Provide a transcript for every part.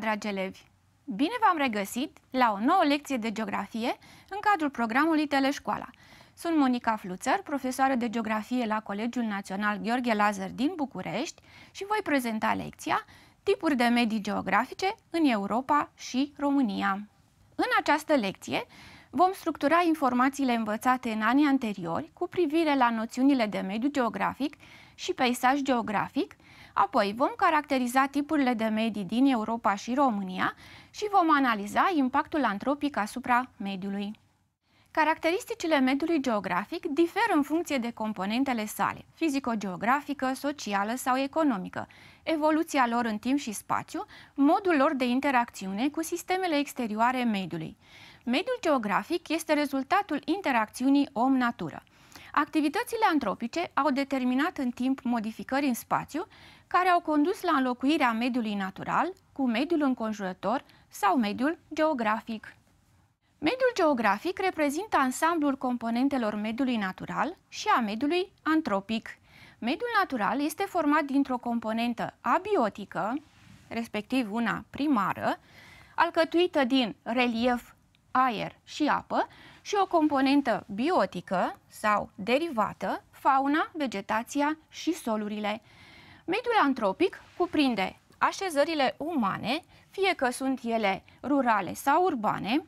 dragi elevi! Bine v-am regăsit la o nouă lecție de geografie în cadrul programului Teleșcoala. Sunt Monica Fluțăr, profesoară de geografie la Colegiul Național Gheorghe Lazar din București și voi prezenta lecția Tipuri de medii geografice în Europa și România. În această lecție Vom structura informațiile învățate în anii anteriori cu privire la noțiunile de mediu geografic și peisaj geografic, apoi vom caracteriza tipurile de medii din Europa și România și vom analiza impactul antropic asupra mediului. Caracteristicile mediului geografic diferă în funcție de componentele sale, fizico-geografică, socială sau economică, evoluția lor în timp și spațiu, modul lor de interacțiune cu sistemele exterioare mediului. Mediul geografic este rezultatul interacțiunii om-natură. Activitățile antropice au determinat în timp modificări în spațiu care au condus la înlocuirea mediului natural cu mediul înconjurător sau mediul geografic. Mediul geografic reprezintă ansamblul componentelor mediului natural și a mediului antropic. Mediul natural este format dintr-o componentă abiotică, respectiv una primară, alcătuită din relief aer și apă și o componentă biotică sau derivată, fauna, vegetația și solurile. Mediul antropic cuprinde așezările umane, fie că sunt ele rurale sau urbane,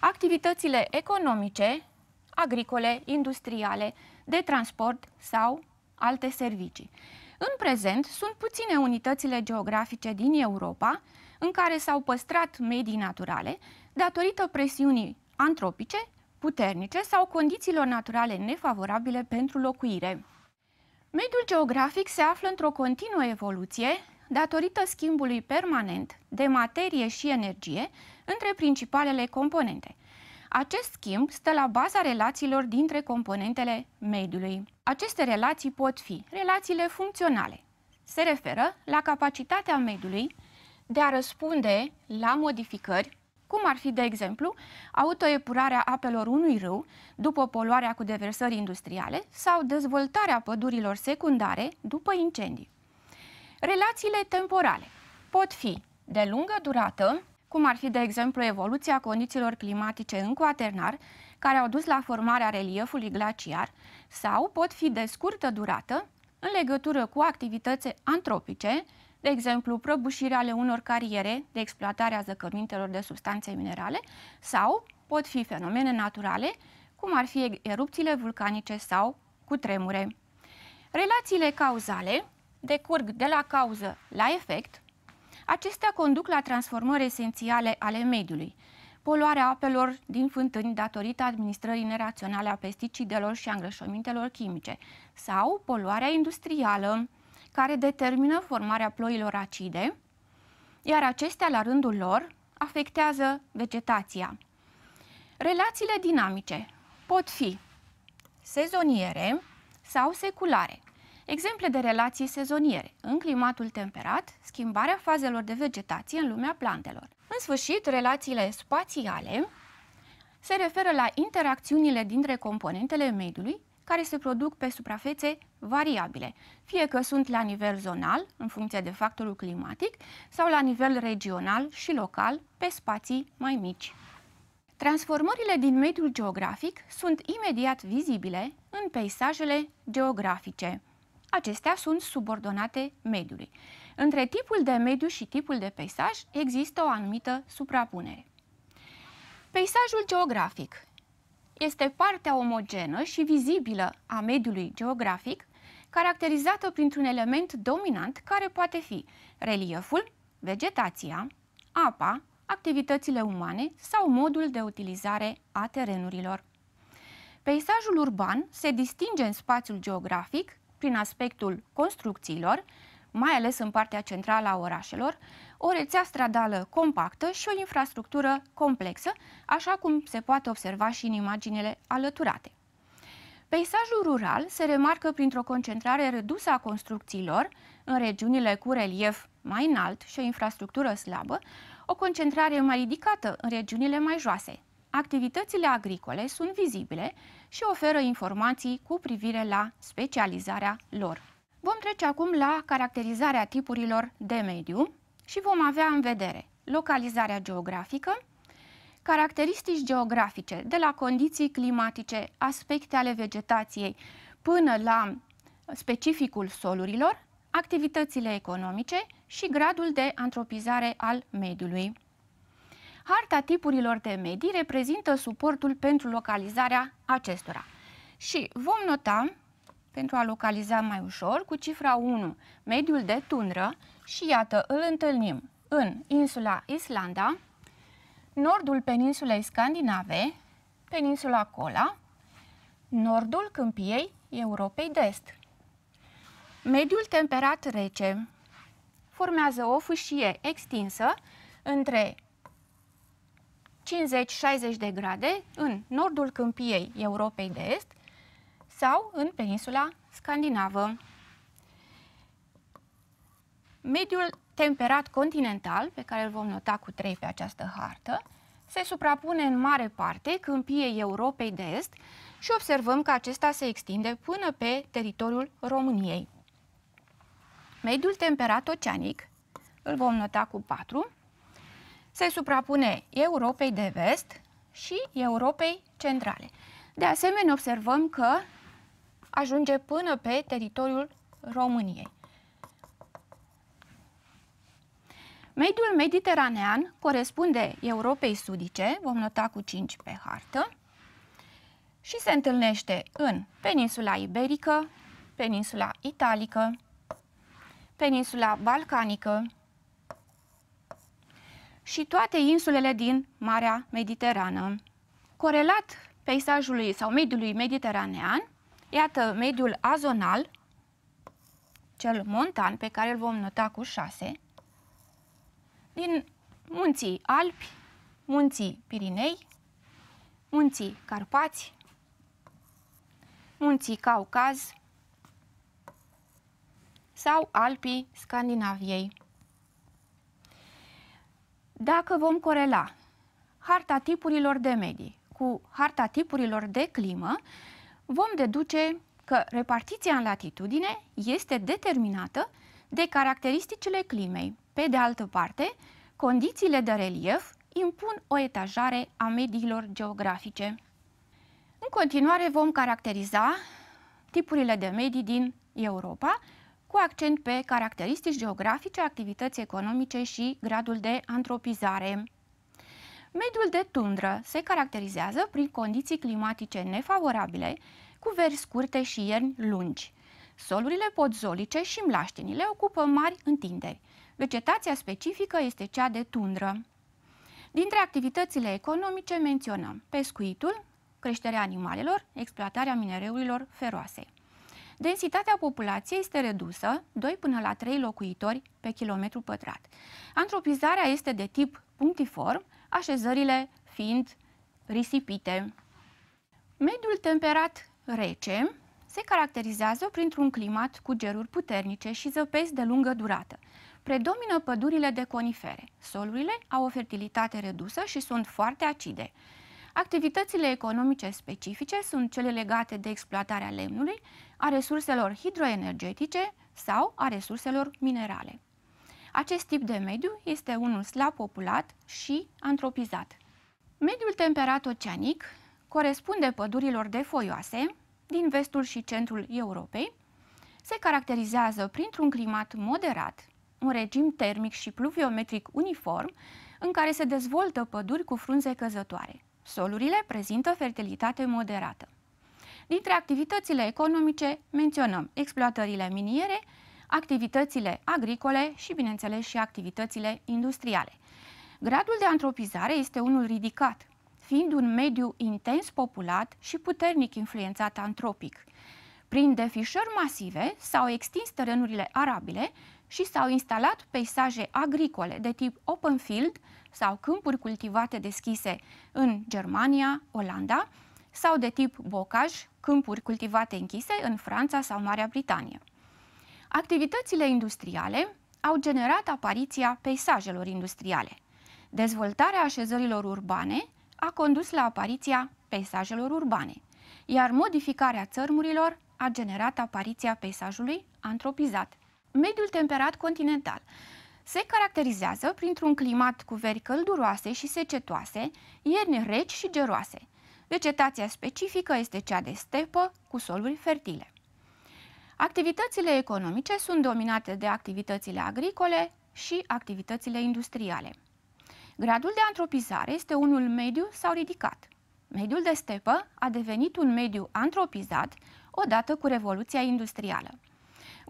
activitățile economice, agricole, industriale, de transport sau alte servicii. În prezent, sunt puține unitățile geografice din Europa în care s-au păstrat medii naturale, datorită presiunii antropice puternice sau condițiilor naturale nefavorabile pentru locuire. Mediul geografic se află într-o continuă evoluție datorită schimbului permanent de materie și energie între principalele componente. Acest schimb stă la baza relațiilor dintre componentele mediului. Aceste relații pot fi relațiile funcționale. Se referă la capacitatea mediului de a răspunde la modificări cum ar fi, de exemplu, autoepurarea apelor unui râu după poluarea cu deversări industriale sau dezvoltarea pădurilor secundare după incendii. Relațiile temporale pot fi de lungă durată, cum ar fi, de exemplu, evoluția condițiilor climatice în coaternar, care au dus la formarea reliefului glaciar, sau pot fi de scurtă durată, în legătură cu activități antropice, de exemplu prăbușire ale unor cariere de exploatare a zăcămintelor de substanțe minerale sau pot fi fenomene naturale, cum ar fi erupțiile vulcanice sau cutremure. Relațiile cauzale decurg de la cauză la efect. Acestea conduc la transformări esențiale ale mediului, poluarea apelor din fântâni datorită administrării neraționale a pesticidelor și a chimice sau poluarea industrială, care determină formarea ploilor acide, iar acestea, la rândul lor, afectează vegetația. Relațiile dinamice pot fi sezoniere sau seculare. Exemple de relații sezoniere în climatul temperat, schimbarea fazelor de vegetație în lumea plantelor. În sfârșit, relațiile spațiale se referă la interacțiunile dintre componentele mediului care se produc pe suprafețe variabile, fie că sunt la nivel zonal, în funcție de factorul climatic, sau la nivel regional și local, pe spații mai mici. Transformările din mediul geografic sunt imediat vizibile în peisajele geografice. Acestea sunt subordonate mediului. Între tipul de mediu și tipul de peisaj există o anumită suprapunere. Peisajul geografic este partea omogenă și vizibilă a mediului geografic, caracterizată printr-un element dominant care poate fi relieful, vegetația, apa, activitățile umane sau modul de utilizare a terenurilor. Peisajul urban se distinge în spațiul geografic prin aspectul construcțiilor, mai ales în partea centrală a orașelor, o rețea stradală compactă și o infrastructură complexă, așa cum se poate observa și în imaginele alăturate. Peisajul rural se remarcă printr-o concentrare redusă a construcțiilor în regiunile cu relief mai înalt și o infrastructură slabă, o concentrare mai ridicată în regiunile mai joase. Activitățile agricole sunt vizibile și oferă informații cu privire la specializarea lor. Vom trece acum la caracterizarea tipurilor de mediu, și vom avea în vedere localizarea geografică, caracteristici geografice, de la condiții climatice, aspecte ale vegetației, până la specificul solurilor, activitățile economice și gradul de antropizare al mediului. Harta tipurilor de medii reprezintă suportul pentru localizarea acestora. Și vom nota, pentru a localiza mai ușor, cu cifra 1, mediul de tundră, și iată, îl întâlnim în insula Islanda, nordul peninsulei Scandinave, peninsula Kola, nordul câmpiei Europei de Est. Mediul temperat rece formează o fâșie extinsă între 50-60 de grade în nordul câmpiei Europei de Est sau în peninsula Scandinavă. Mediul temperat continental, pe care îl vom nota cu 3 pe această hartă, se suprapune în mare parte câmpiei Europei de Est și observăm că acesta se extinde până pe teritoriul României. Mediul temperat oceanic, îl vom nota cu 4, se suprapune Europei de Vest și Europei Centrale. De asemenea, observăm că ajunge până pe teritoriul României. Mediul mediteranean corespunde Europei Sudice, vom nota cu 5 pe hartă, și se întâlnește în peninsula iberică, peninsula italică, peninsula balcanică și toate insulele din Marea Mediterană. Corelat peisajului sau mediului mediteranean, iată mediul azonal, cel montan pe care îl vom nota cu 6, din munții Alpi, munții Pirinei, munții Carpați, munții Caucaz sau Alpii Scandinaviei. Dacă vom corela harta tipurilor de medii cu harta tipurilor de climă, vom deduce că repartiția în latitudine este determinată de caracteristicile climei. Pe de altă parte, condițiile de relief impun o etajare a mediilor geografice. În continuare vom caracteriza tipurile de medii din Europa, cu accent pe caracteristici geografice, activități economice și gradul de antropizare. Mediul de tundră se caracterizează prin condiții climatice nefavorabile, cu veri scurte și ierni lungi. Solurile podzolice și mlaștinile ocupă mari întinderi. Vegetația specifică este cea de tundră. Dintre activitățile economice menționăm pescuitul, creșterea animalelor, exploatarea minereurilor feroase. Densitatea populației este redusă, 2 până la 3 locuitori pe kilometru pătrat. Antropizarea este de tip punctiform, așezările fiind risipite. Mediul temperat rece se caracterizează printr-un climat cu geruri puternice și zăpezi de lungă durată predomină pădurile de conifere. Solurile au o fertilitate redusă și sunt foarte acide. Activitățile economice specifice sunt cele legate de exploatarea lemnului, a resurselor hidroenergetice sau a resurselor minerale. Acest tip de mediu este unul slab populat și antropizat. Mediul temperat oceanic corespunde pădurilor de foioase din vestul și centrul Europei, se caracterizează printr-un climat moderat, un regim termic și pluviometric uniform în care se dezvoltă păduri cu frunze căzătoare. Solurile prezintă fertilitate moderată. Dintre activitățile economice menționăm exploatările miniere, activitățile agricole și, bineînțeles, și activitățile industriale. Gradul de antropizare este unul ridicat, fiind un mediu intens populat și puternic influențat antropic. Prin defișări masive s-au extins terenurile arabile și s-au instalat peisaje agricole de tip open field sau câmpuri cultivate deschise în Germania, Olanda sau de tip bocaj, câmpuri cultivate închise în Franța sau Marea Britanie. Activitățile industriale au generat apariția peisajelor industriale. Dezvoltarea așezărilor urbane a condus la apariția peisajelor urbane, iar modificarea țărmurilor a generat apariția peisajului antropizat – Mediul temperat continental se caracterizează printr-un climat cu veri călduroase și secetoase, ierni reci și geroase. Vegetația specifică este cea de stepă cu soluri fertile. Activitățile economice sunt dominate de activitățile agricole și activitățile industriale. Gradul de antropizare este unul mediu sau ridicat. Mediul de stepă a devenit un mediu antropizat odată cu Revoluția Industrială.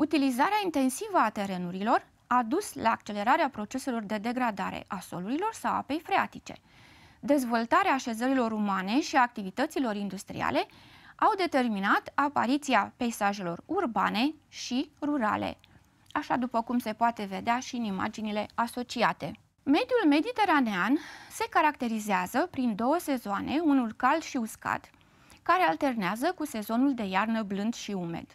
Utilizarea intensivă a terenurilor a dus la accelerarea proceselor de degradare a solurilor sau apei freatice. Dezvoltarea așezărilor umane și a activităților industriale au determinat apariția peisajelor urbane și rurale, așa după cum se poate vedea și în imaginile asociate. Mediul mediteranean se caracterizează prin două sezoane, unul cald și uscat, care alternează cu sezonul de iarnă blând și umed.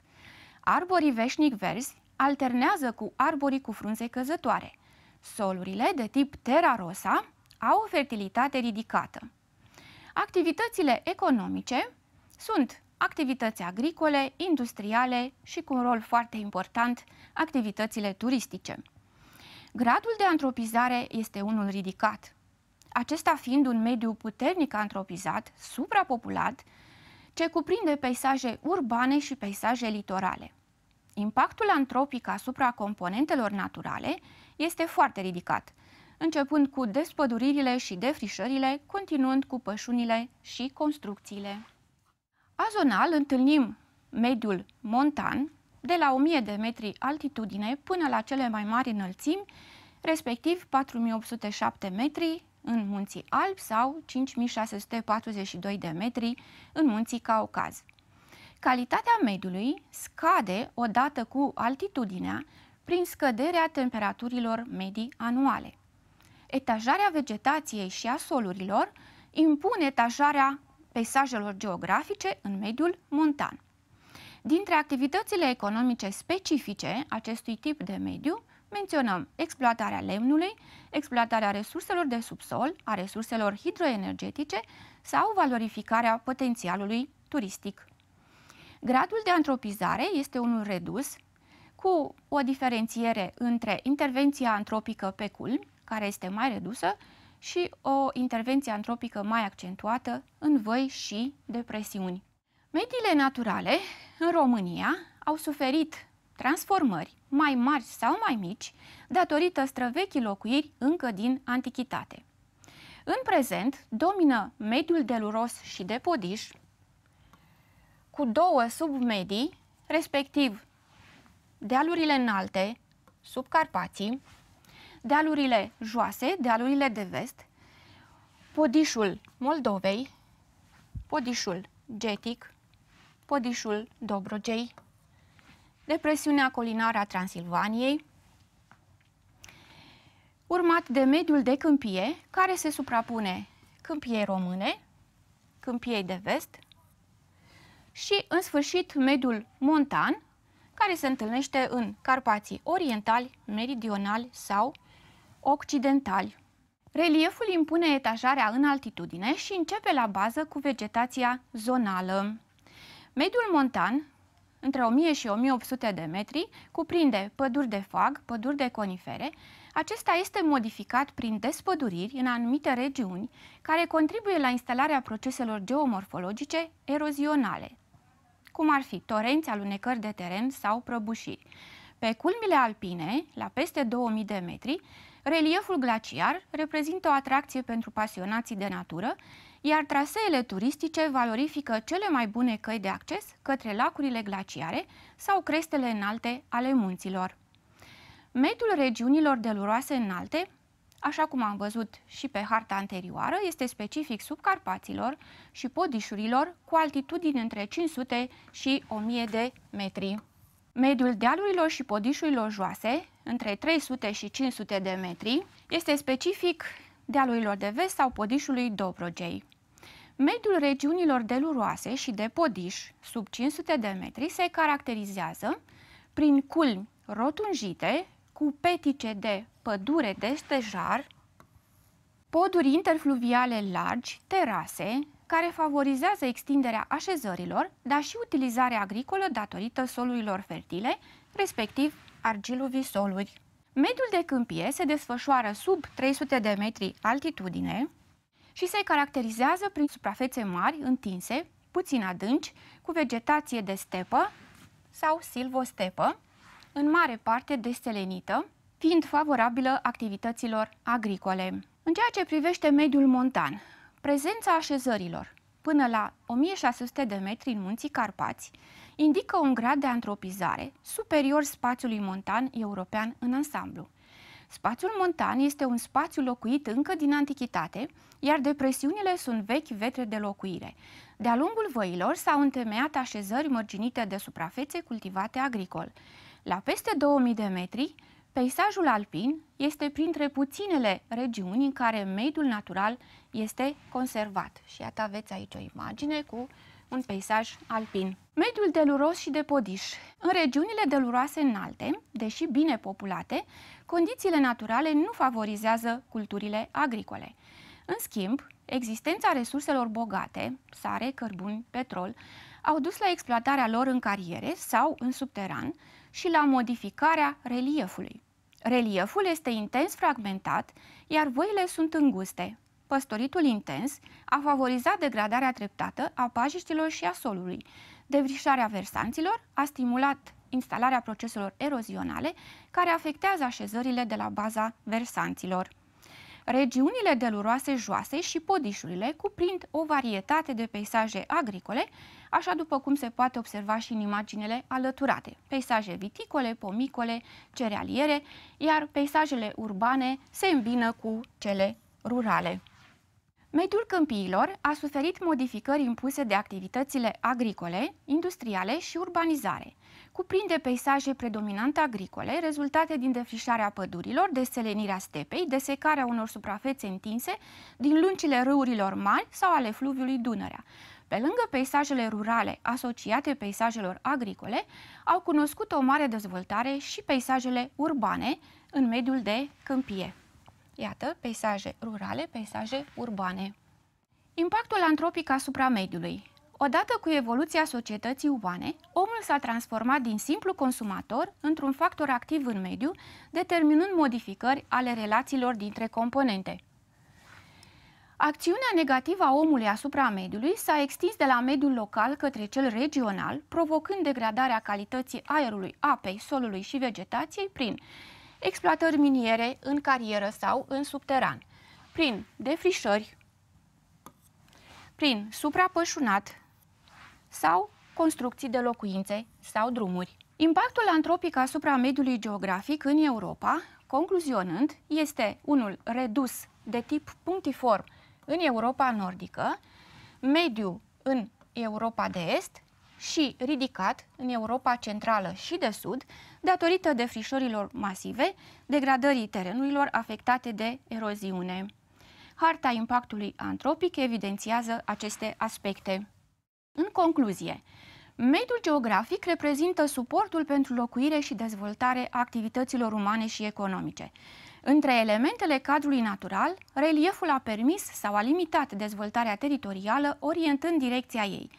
Arborii veșnic verzi alternează cu arborii cu frunze căzătoare. Solurile de tip terra rosa au o fertilitate ridicată. Activitățile economice sunt activități agricole, industriale și, cu un rol foarte important, activitățile turistice. Gradul de antropizare este unul ridicat. Acesta fiind un mediu puternic antropizat, suprapopulat, ce cuprinde peisaje urbane și peisaje litorale. Impactul antropic asupra componentelor naturale este foarte ridicat, începând cu despăduririle și defrișările, continuând cu pășunile și construcțiile. Azonal întâlnim mediul montan, de la 1000 de metri altitudine până la cele mai mari înălțimi, respectiv 4807 metri, în munții Alpi sau 5642 de metri în munții Caucaz. Calitatea mediului scade odată cu altitudinea prin scăderea temperaturilor medii anuale. Etajarea vegetației și a solurilor impune etajarea peisajelor geografice în mediul montan. Dintre activitățile economice specifice acestui tip de mediu menționăm exploatarea lemnului, exploatarea resurselor de subsol, a resurselor hidroenergetice sau valorificarea potențialului turistic. Gradul de antropizare este unul redus, cu o diferențiere între intervenția antropică pe culm, care este mai redusă, și o intervenție antropică mai accentuată în văi și depresiuni. Mediile naturale în România au suferit transformări, mai mari sau mai mici, datorită străvechii locuiri încă din antichitate. În prezent, domină mediul de și de podiș, cu două submedii, respectiv dealurile înalte, sub Carpații, dealurile joase, dealurile de vest, podișul Moldovei, podișul Getic, podișul Dobrogei, depresiunea colinară a Transilvaniei, urmat de mediul de câmpie, care se suprapune câmpiei române, câmpiei de vest și, în sfârșit, mediul montan, care se întâlnește în Carpații orientali, meridionali sau occidentali. Relieful impune etajarea în altitudine și începe la bază cu vegetația zonală. Mediul montan între 1000 și 1800 de metri, cuprinde păduri de fag, păduri de conifere. Acesta este modificat prin despăduriri în anumite regiuni care contribuie la instalarea proceselor geomorfologice erozionale, cum ar fi torenți, alunecări de teren sau prăbușiri. Pe culmile alpine, la peste 2000 de metri, relieful glaciar reprezintă o atracție pentru pasionații de natură, iar traseele turistice valorifică cele mai bune căi de acces către lacurile glaciare sau crestele înalte ale munților. Mediul regiunilor deluroase înalte, așa cum am văzut și pe harta anterioară, este specific subcarpaților și podișurilor cu altitudini între 500 și 1000 de metri. Mediul dealurilor și podișurilor joase, între 300 și 500 de metri, este specific dealurilor de vest sau podișului Dobrogei. Mediul regiunilor deluroase și de podiș, sub 500 de metri, se caracterizează prin culmi rotunjite cu petice de pădure de stejar, poduri interfluviale largi, terase, care favorizează extinderea așezărilor, dar și utilizarea agricolă datorită solurilor fertile, respectiv argiluvii soluri. Mediul de câmpie se desfășoară sub 300 de metri altitudine, și se caracterizează prin suprafețe mari, întinse, puțin adânci, cu vegetație de stepă sau silvostepă, în mare parte de fiind favorabilă activităților agricole. În ceea ce privește mediul montan, prezența așezărilor până la 1600 de metri în munții Carpați indică un grad de antropizare superior spațiului montan european în ansamblu. Spațiul montan este un spațiu locuit încă din antichitate, iar depresiunile sunt vechi vetre de locuire. De-a lungul văilor s-au întemeiat așezări mărginite de suprafețe cultivate agricol. La peste 2000 de metri, peisajul alpin este printre puținele regiuni în care mediul natural este conservat. Și iată aveți aici o imagine cu un peisaj alpin. Mediul deluros și de podiș. În regiunile deluroase înalte, deși bine populate, condițiile naturale nu favorizează culturile agricole. În schimb, existența resurselor bogate, sare, cărbuni, petrol, au dus la exploatarea lor în cariere sau în subteran și la modificarea reliefului. Relieful este intens fragmentat, iar voile sunt înguste. Păstoritul intens a favorizat degradarea treptată a pajiștilor și a solului, devrișarea versanților a stimulat instalarea proceselor erozionale care afectează așezările de la baza versanților. Regiunile deluroase joase și podișurile cuprind o varietate de peisaje agricole, așa după cum se poate observa și în imaginele alăturate, peisaje viticole, pomicole, cerealiere, iar peisajele urbane se îmbină cu cele rurale. Mediul câmpiilor a suferit modificări impuse de activitățile agricole, industriale și urbanizare. Cuprinde peisaje predominant agricole, rezultate din defrișarea pădurilor, deselenirea stepei, desecarea unor suprafețe întinse din lungile râurilor mari sau ale fluviului Dunărea. Pe lângă peisajele rurale asociate peisajelor agricole, au cunoscut o mare dezvoltare și peisajele urbane în mediul de câmpie. Iată, peisaje rurale, peisaje urbane. Impactul antropic asupra mediului. Odată cu evoluția societății umane, omul s-a transformat din simplu consumator într-un factor activ în mediu, determinând modificări ale relațiilor dintre componente. Acțiunea negativă a omului asupra mediului s-a extins de la mediul local către cel regional, provocând degradarea calității aerului, apei, solului și vegetației prin exploatări miniere în carieră sau în subteran, prin defrișări, prin suprapășunat sau construcții de locuințe sau drumuri. Impactul antropic asupra mediului geografic în Europa, concluzionând, este unul redus de tip punctiform în Europa nordică, mediu în Europa de Est și ridicat în Europa Centrală și de Sud, datorită defrișorilor masive, degradării terenurilor afectate de eroziune. Harta impactului antropic evidențiază aceste aspecte. În concluzie, mediul geografic reprezintă suportul pentru locuire și dezvoltare a activităților umane și economice. Între elementele cadrului natural, relieful a permis sau a limitat dezvoltarea teritorială, orientând direcția ei.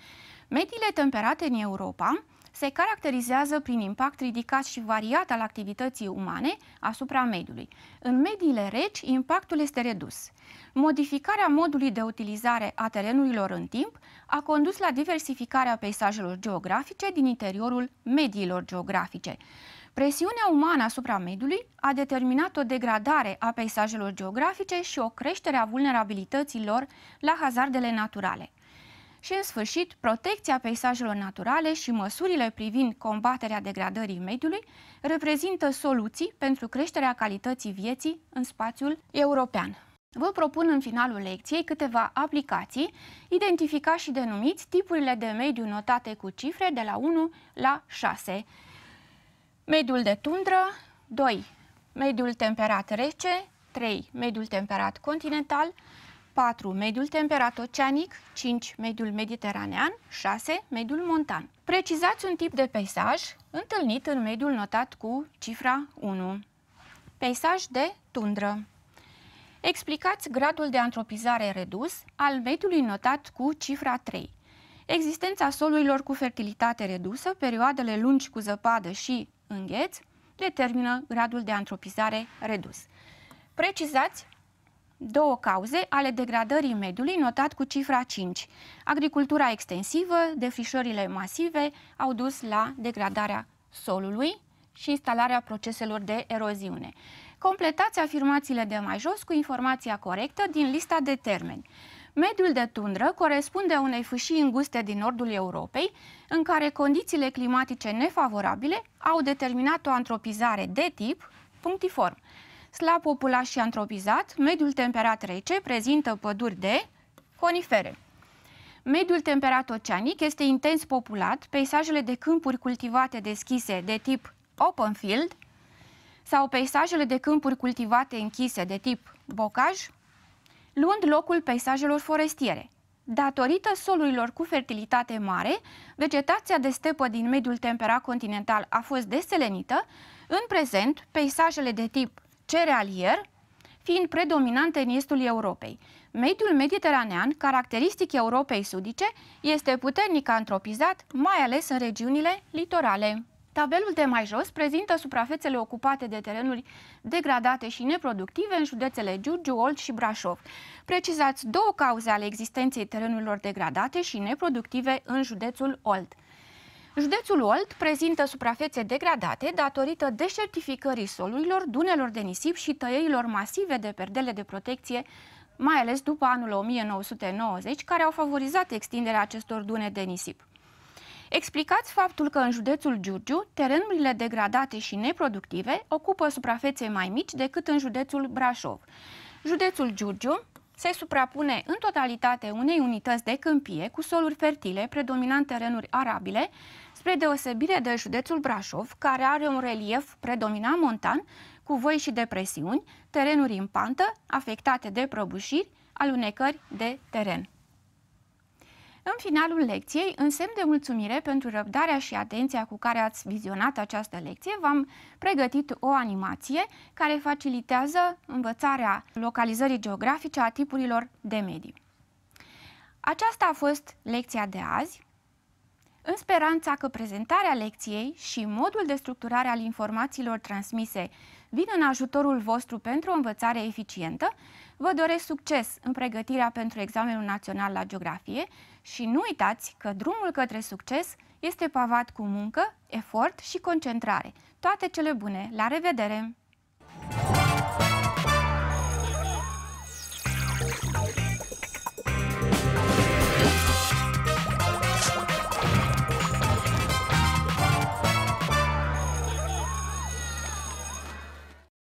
Mediile temperate în Europa se caracterizează prin impact ridicat și variat al activității umane asupra mediului. În mediile reci, impactul este redus. Modificarea modului de utilizare a terenurilor în timp a condus la diversificarea peisajelor geografice din interiorul mediilor geografice. Presiunea umană asupra mediului a determinat o degradare a peisajelor geografice și o creștere a vulnerabilităților la hazardele naturale și, în sfârșit, protecția peisajelor naturale și măsurile privind combaterea degradării mediului reprezintă soluții pentru creșterea calității vieții în spațiul european. Vă propun în finalul lecției câteva aplicații, identificați și denumiți tipurile de mediu notate cu cifre de la 1 la 6. Mediul de tundră, 2. Mediul temperat rece, 3. Mediul temperat continental, 4. Mediul temperat oceanic, 5. Mediul mediteranean, 6. Mediul montan. Precizați un tip de peisaj întâlnit în mediul notat cu cifra 1. Peisaj de tundră. Explicați gradul de antropizare redus al mediului notat cu cifra 3. Existența solurilor cu fertilitate redusă, perioadele lungi cu zăpadă și îngheț, determină gradul de antropizare redus. Precizați două cauze ale degradării mediului, notat cu cifra 5. Agricultura extensivă, defrișările masive au dus la degradarea solului și instalarea proceselor de eroziune. Completați afirmațiile de mai jos cu informația corectă din lista de termeni. Mediul de tundră corespunde unei fâșii înguste din nordul Europei, în care condițiile climatice nefavorabile au determinat o antropizare de tip punctiform slab populat și antropizat, mediul temperat rece prezintă păduri de conifere. Mediul temperat oceanic este intens populat, peisajele de câmpuri cultivate deschise de tip open field sau peisajele de câmpuri cultivate închise de tip bocaj, luând locul peisajelor forestiere. Datorită solurilor cu fertilitate mare, vegetația de stepă din mediul temperat continental a fost deselenită. În prezent, peisajele de tip cerealier, fiind predominant în estul Europei. Mediul mediteranean, caracteristic Europei sudice, este puternic antropizat, mai ales în regiunile litorale. Tabelul de mai jos prezintă suprafețele ocupate de terenuri degradate și neproductive în județele Giurgiu, Olt și Brașov. Precizați două cauze ale existenței terenurilor degradate și neproductive în județul Olt. Județul Olt prezintă suprafețe degradate datorită deșertificării solurilor, dunelor de nisip și tăierilor masive de perdele de protecție, mai ales după anul 1990, care au favorizat extinderea acestor dune de nisip. Explicați faptul că în județul Giurgiu, terenurile degradate și neproductive ocupă suprafețe mai mici decât în județul Brașov. Județul Giurgiu se suprapune în totalitate unei unități de câmpie cu soluri fertile, predominant terenuri arabile, spre deosebire de județul Brașov, care are un relief predominant montan, cu voi și depresiuni, terenuri în pantă, afectate de prăbușiri, alunecări de teren. În finalul lecției, în semn de mulțumire pentru răbdarea și atenția cu care ați vizionat această lecție, v-am pregătit o animație care facilitează învățarea localizării geografice a tipurilor de medii. Aceasta a fost lecția de azi. În speranța că prezentarea lecției și modul de structurare al informațiilor transmise vin în ajutorul vostru pentru o învățare eficientă, vă doresc succes în pregătirea pentru examenul național la geografie și nu uitați că drumul către succes este pavat cu muncă, efort și concentrare. Toate cele bune! La revedere!